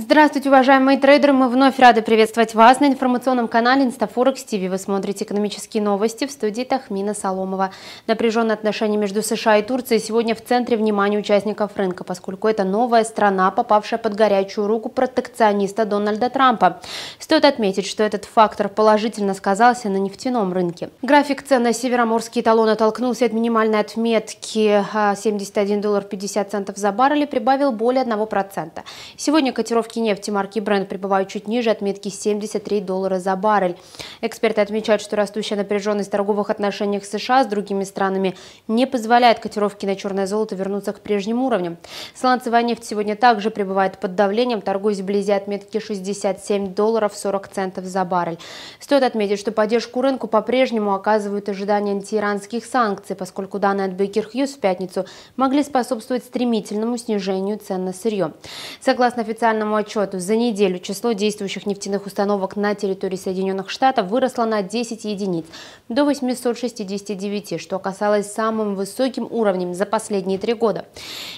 Здравствуйте, уважаемые трейдеры! Мы вновь рады приветствовать вас на информационном канале Инстафорекс ТВ. Вы смотрите экономические новости в студии Тахмина Соломова. Напряженные отношения между США и Турцией сегодня в центре внимания участников рынка, поскольку это новая страна, попавшая под горячую руку протекциониста Дональда Трампа. Стоит отметить, что этот фактор положительно сказался на нефтяном рынке. График цен на североморские талоны оттолкнулся от минимальной отметки 71 а, доллар 50 центов за баррель и прибавил более 1%. Сегодня котировки котировки нефти марки Brent пребывают чуть ниже отметки 73 доллара за баррель. Эксперты отмечают, что растущая напряженность в торговых отношениях США с другими странами не позволяет котировке на черное золото вернуться к прежним уровням. Сланцевая нефть сегодня также пребывает под давлением, торгуясь вблизи отметки 67 долларов 40 центов за баррель. Стоит отметить, что поддержку рынку по-прежнему оказывают ожидания антииранских санкций, поскольку данные от Baker Hughes в пятницу могли способствовать стремительному снижению цен на сырье. Согласно официальному отчету за неделю число действующих нефтяных установок на территории Соединенных Штатов выросло на 10 единиц до 869, что оказалось самым высоким уровнем за последние три года.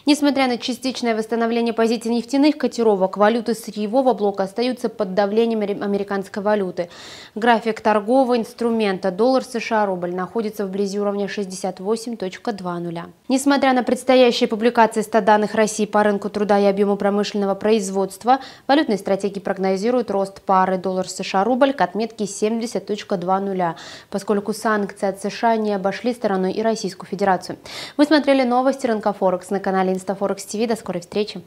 Несмотря на частичное восстановление позиций нефтяных котировок, валюты сырьевого блока остаются под давлением американской валюты. График торгового инструмента доллар США рубль находится вблизи уровня 68.20. Несмотря на предстоящие публикации 100 данных России по рынку труда и объему промышленного производства, агентства. Валютные стратегии прогнозируют рост пары доллар США-рубль к отметке 70.20, поскольку санкции от США не обошли стороной и Российскую Федерацию. Вы смотрели новости рынка Форекс на канале Инстафорекс ТВ. До скорой встречи!